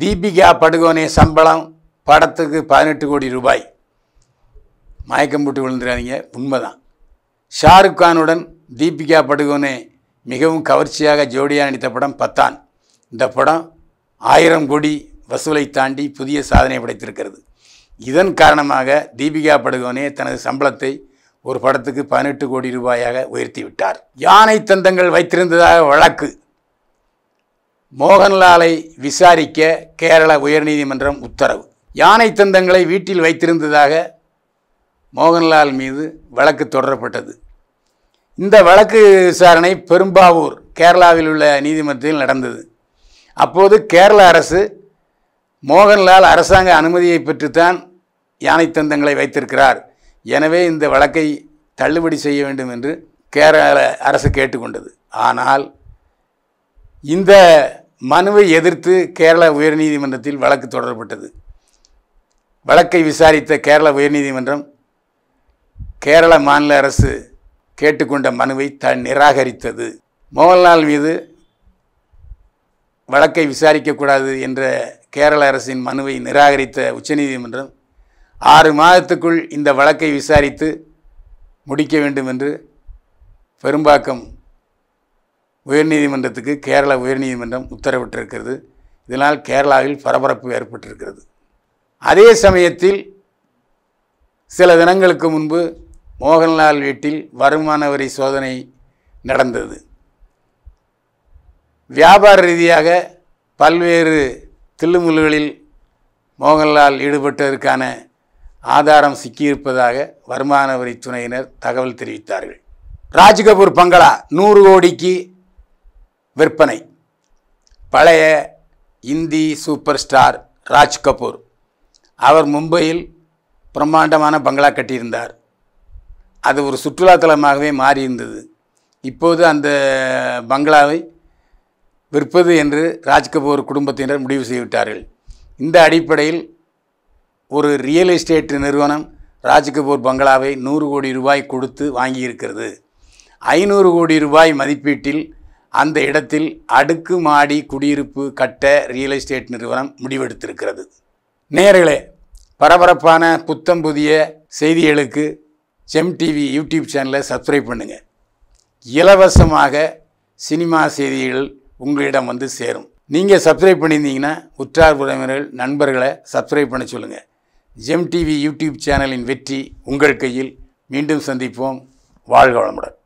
தீபிகா படுகோனே சம்பளம் படத்துக்கு பதினெட்டு கோடி ரூபாய் மயக்கம் போட்டு விழுந்துடாதீங்க உண்மைதான் ஷாருக் கானுடன் தீபிகா படுகோனே மிகவும் கவர்ச்சியாக ஜோடியாக நடித்த படம் பத்தான் இந்த படம் ஆயிரம் கோடி வசூலை தாண்டி புதிய சாதனை படைத்திருக்கிறது இதன் காரணமாக தீபிகா படுகோனே தனது சம்பளத்தை ஒரு படத்துக்கு பதினெட்டு கோடி ரூபாயாக உயர்த்தி விட்டார் யானை தந்தங்கள் வைத்திருந்ததாக வழக்கு மோகன்லாலை விசாரிக்க கேரள உயர்நீதிமன்றம் உத்தரவு யானை தந்தங்களை வீட்டில் வைத்திருந்ததாக மோகன்லால் மீது வழக்கு தொடரப்பட்டது இந்த வழக்கு விசாரணை பெரும்பாவூர் கேரளாவில் உள்ள நீதிமன்றத்தில் நடந்தது அப்போது கேரள அரசு மோகன்லால் அரசாங்க அனுமதியை பெற்றுத்தான் யானை தந்தங்களை வைத்திருக்கிறார் எனவே இந்த வழக்கை தள்ளுபடி செய்ய வேண்டும் என்று கேரள அரசு கேட்டுக்கொண்டது ஆனால் இந்த மனுவை எதிர்த்து கேரள உயர்நீதிமன்றத்தில் வழக்கு தொடரப்பட்டது வழக்கை விசாரித்த கேரள உயர்நீதிமன்றம் கேரள மாநில அரசு கேட்டுக்கொண்ட மனுவை த நிராகரித்தது மோகன்லால் மீது வழக்கை விசாரிக்கக்கூடாது என்ற கேரள அரசின் மனுவை நிராகரித்த உச்சநீதிமன்றம் ஆறு மாதத்துக்குள் இந்த வழக்கை விசாரித்து முடிக்க வேண்டும் என்று பெரும்பாக்கம் உயர்நீதிமன்றத்துக்கு கேரள உயர்நீதிமன்றம் உத்தரவிட்டிருக்கிறது இதனால் கேரளாவில் பரபரப்பு ஏற்பட்டிருக்கிறது அதே சமயத்தில் சில தினங்களுக்கு முன்பு மோகன்லால் வீட்டில் வருமான வரி சோதனை நடந்தது வியாபார ரீதியாக பல்வேறு தில்லுமுல்களில் மோகன்லால் ஈடுபட்டதற்கான ஆதாரம் சிக்கியிருப்பதாக வருமான வரி துணையினர் தகவல் தெரிவித்தார்கள் ராஜ்கபூர் பங்களா நூறு கோடிக்கு விற்பனை பழைய இந்தி சூப்பர் ஸ்டார் ராஜ் கபூர் அவர் மும்பையில் பிரம்மாண்டமான பங்களா கட்டியிருந்தார் அது ஒரு சுற்றுலாத்தலமாகவே மாறியிருந்தது இப்போது அந்த பங்களாவை விற்பது என்று ராஜ்கபூர் குடும்பத்தினர் முடிவு செய்துவிட்டார்கள் இந்த அடிப்படையில் ஒரு ரியல் எஸ்டேட் நிறுவனம் ராஜ்கபூர் பங்களாவை நூறு கோடி ரூபாய் கொடுத்து வாங்கியிருக்கிறது ஐநூறு கோடி ரூபாய் மதிப்பீட்டில் அந்த இடத்தில் அடுக்கு மாடி குடியிருப்பு கட்ட ரியல் எஸ்டேட் நிறுவனம் முடிவெடுத்திருக்கிறது நேர்களே பரபரப்பான புத்தம் புதிய செய்திகளுக்கு செம் டிவி யூடியூப் சேனலை சப்ஸ்கிரைப் பண்ணுங்கள் இலவசமாக சினிமா செய்திகள் உங்களிடம் வந்து சேரும் நீங்கள் சப்ஸ்கிரைப் பண்ணியிருந்தீங்கன்னா உற்றார் உறவினர்கள் நண்பர்களை சப்ஸ்கிரைப் பண்ண சொல்லுங்கள் ஜெம் டிவி யூடியூப் சேனலின் வெற்றி உங்கள் கையில் மீண்டும் சந்திப்போம் வாழ்க வளமுடன்